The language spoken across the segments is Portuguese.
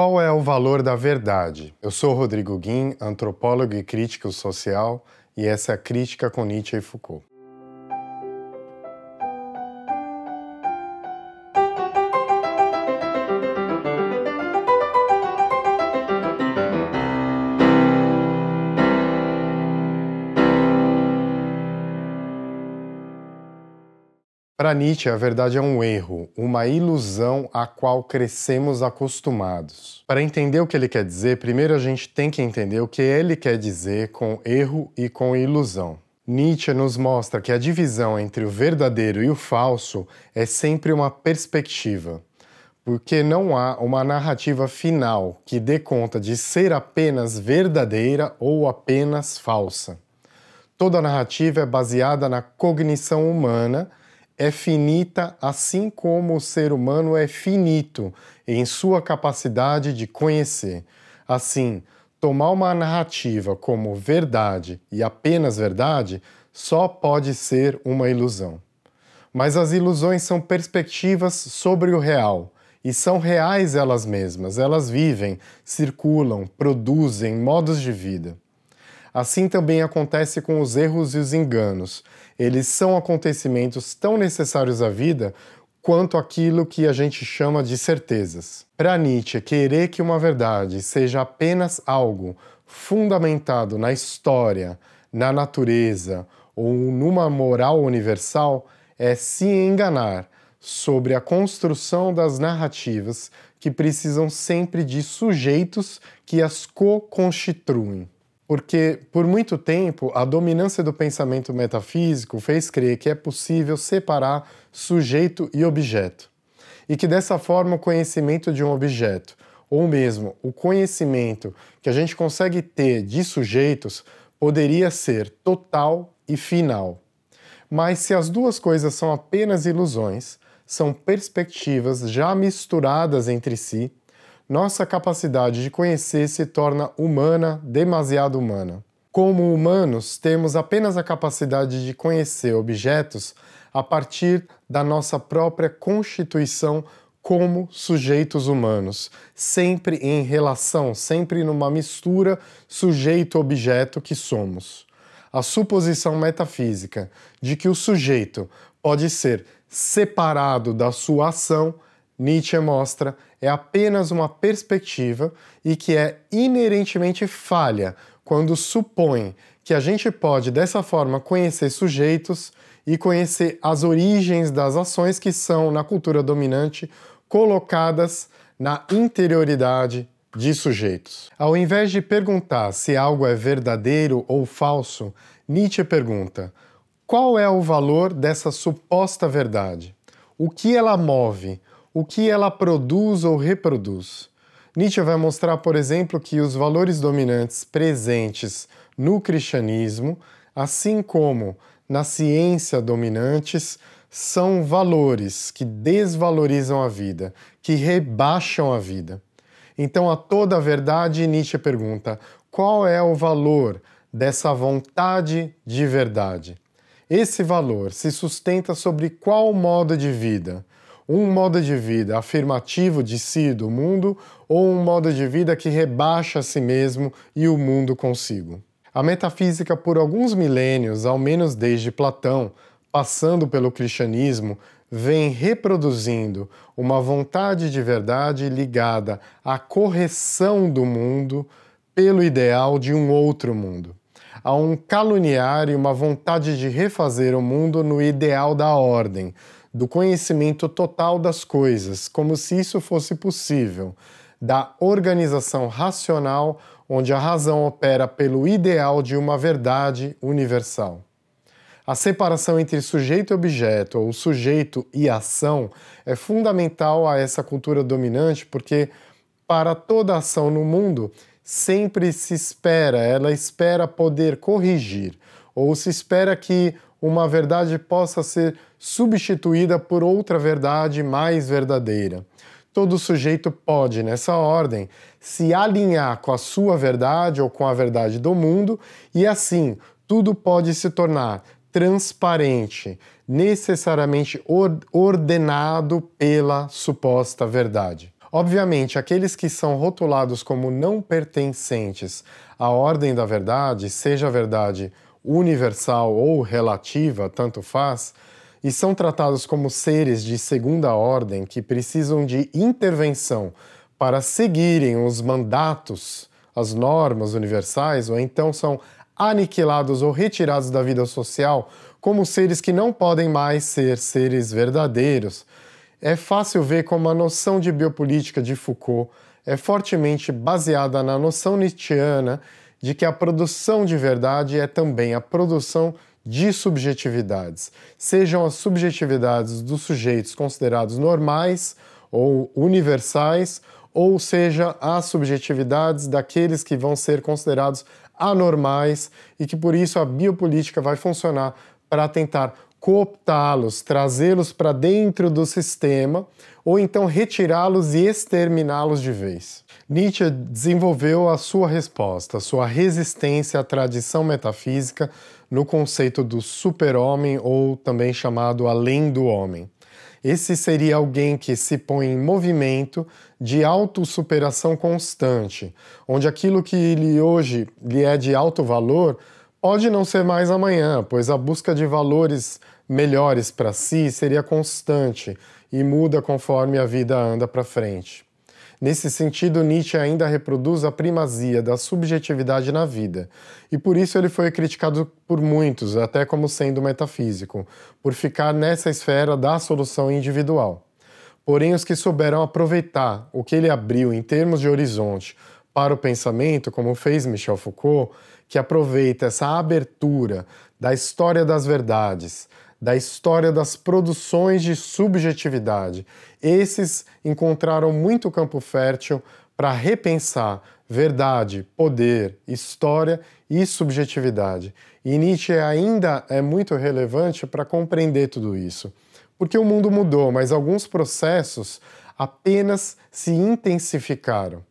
Qual é o valor da verdade? Eu sou Rodrigo Guim, antropólogo e crítico social, e essa é a Crítica com Nietzsche e Foucault. Para Nietzsche, a verdade é um erro, uma ilusão à qual crescemos acostumados. Para entender o que ele quer dizer, primeiro a gente tem que entender o que ele quer dizer com erro e com ilusão. Nietzsche nos mostra que a divisão entre o verdadeiro e o falso é sempre uma perspectiva, porque não há uma narrativa final que dê conta de ser apenas verdadeira ou apenas falsa. Toda narrativa é baseada na cognição humana é finita, assim como o ser humano é finito em sua capacidade de conhecer. Assim, tomar uma narrativa como verdade e apenas verdade só pode ser uma ilusão. Mas as ilusões são perspectivas sobre o real e são reais elas mesmas, elas vivem, circulam, produzem modos de vida. Assim também acontece com os erros e os enganos. Eles são acontecimentos tão necessários à vida quanto aquilo que a gente chama de certezas. Para Nietzsche, querer que uma verdade seja apenas algo fundamentado na história, na natureza ou numa moral universal é se enganar sobre a construção das narrativas que precisam sempre de sujeitos que as co-constituem. Porque, por muito tempo, a dominância do pensamento metafísico fez crer que é possível separar sujeito e objeto, e que dessa forma o conhecimento de um objeto, ou mesmo o conhecimento que a gente consegue ter de sujeitos, poderia ser total e final. Mas se as duas coisas são apenas ilusões, são perspectivas já misturadas entre si nossa capacidade de conhecer se torna humana, demasiado humana. Como humanos, temos apenas a capacidade de conhecer objetos a partir da nossa própria constituição como sujeitos humanos, sempre em relação, sempre numa mistura sujeito-objeto que somos. A suposição metafísica de que o sujeito pode ser separado da sua ação, Nietzsche mostra é apenas uma perspectiva e que é inerentemente falha quando supõe que a gente pode dessa forma conhecer sujeitos e conhecer as origens das ações que são, na cultura dominante, colocadas na interioridade de sujeitos. Ao invés de perguntar se algo é verdadeiro ou falso, Nietzsche pergunta: qual é o valor dessa suposta verdade? O que ela move? o que ela produz ou reproduz. Nietzsche vai mostrar, por exemplo, que os valores dominantes presentes no cristianismo, assim como na ciência dominantes, são valores que desvalorizam a vida, que rebaixam a vida. Então, a toda verdade, Nietzsche pergunta: qual é o valor dessa vontade de verdade? Esse valor se sustenta sobre qual modo de vida? Um modo de vida afirmativo de si e do mundo, ou um modo de vida que rebaixa a si mesmo e o mundo consigo. A metafísica, por alguns milênios, ao menos desde Platão, passando pelo cristianismo, vem reproduzindo uma vontade de verdade ligada à correção do mundo pelo ideal de um outro mundo, a um caluniar e uma vontade de refazer o mundo no ideal da ordem, do conhecimento total das coisas, como se isso fosse possível, da organização racional, onde a razão opera pelo ideal de uma verdade universal. A separação entre sujeito e objeto, ou sujeito e ação, é fundamental a essa cultura dominante porque, para toda ação no mundo, sempre se espera, ela espera poder corrigir, ou se espera que uma verdade possa ser substituída por outra verdade mais verdadeira. Todo sujeito pode, nessa ordem, se alinhar com a sua verdade ou com a verdade do mundo, e assim tudo pode se tornar transparente, necessariamente ordenado pela suposta verdade. Obviamente, aqueles que são rotulados como não pertencentes à ordem da verdade, seja a verdade universal ou relativa, tanto faz, e são tratados como seres de segunda ordem que precisam de intervenção para seguirem os mandatos, as normas universais, ou então são aniquilados ou retirados da vida social como seres que não podem mais ser seres verdadeiros. É fácil ver como a noção de biopolítica de Foucault é fortemente baseada na noção nietzschiana de que a produção de verdade é também a produção de subjetividades, sejam as subjetividades dos sujeitos considerados normais ou universais, ou seja, as subjetividades daqueles que vão ser considerados anormais e que por isso a biopolítica vai funcionar para tentar cooptá-los, trazê-los para dentro do sistema, ou então retirá-los e exterminá-los de vez. Nietzsche desenvolveu a sua resposta, sua resistência à tradição metafísica no conceito do super-homem ou também chamado além do homem. Esse seria alguém que se põe em movimento de autossuperação constante, onde aquilo que ele hoje lhe é de alto valor pode não ser mais amanhã, pois a busca de valores melhores para si seria constante, e muda conforme a vida anda para frente. Nesse sentido, Nietzsche ainda reproduz a primazia da subjetividade na vida, e por isso ele foi criticado por muitos, até como sendo metafísico, por ficar nessa esfera da solução individual. Porém, os que souberam aproveitar o que ele abriu em termos de horizonte para o pensamento, como fez Michel Foucault, que aproveita essa abertura da história das verdades, da história das produções de subjetividade. Esses encontraram muito campo fértil para repensar verdade, poder, história e subjetividade. E Nietzsche ainda é muito relevante para compreender tudo isso. Porque o mundo mudou, mas alguns processos apenas se intensificaram.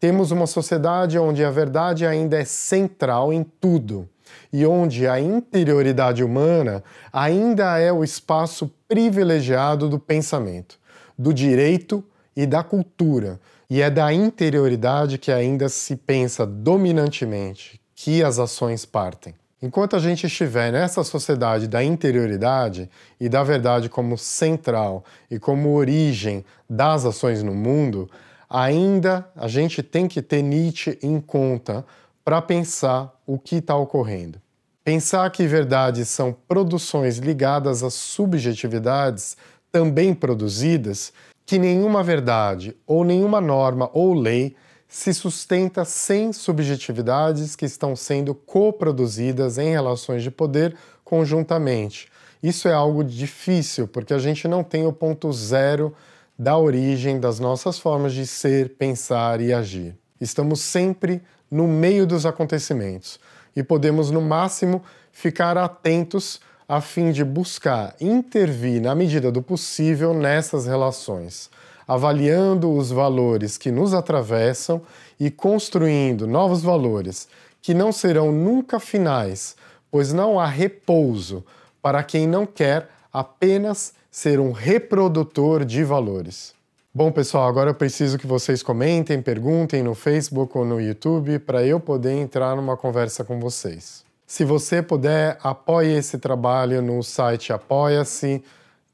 Temos uma sociedade onde a verdade ainda é central em tudo e onde a interioridade humana ainda é o espaço privilegiado do pensamento, do direito e da cultura, e é da interioridade que ainda se pensa dominantemente que as ações partem. Enquanto a gente estiver nessa sociedade da interioridade e da verdade como central e como origem das ações no mundo, ainda a gente tem que ter Nietzsche em conta para pensar o que está ocorrendo. Pensar que verdades são produções ligadas a subjetividades também produzidas, que nenhuma verdade ou nenhuma norma ou lei se sustenta sem subjetividades que estão sendo coproduzidas em relações de poder conjuntamente. Isso é algo difícil, porque a gente não tem o ponto zero da origem das nossas formas de ser, pensar e agir. Estamos sempre no meio dos acontecimentos e podemos, no máximo, ficar atentos a fim de buscar intervir na medida do possível nessas relações, avaliando os valores que nos atravessam e construindo novos valores que não serão nunca finais, pois não há repouso para quem não quer apenas ser um reprodutor de valores. Bom, pessoal, agora eu preciso que vocês comentem, perguntem no Facebook ou no YouTube para eu poder entrar numa conversa com vocês. Se você puder, apoie esse trabalho no site Apoia-se,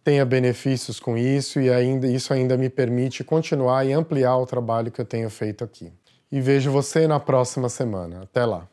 tenha benefícios com isso e ainda, isso ainda me permite continuar e ampliar o trabalho que eu tenho feito aqui. E vejo você na próxima semana. Até lá!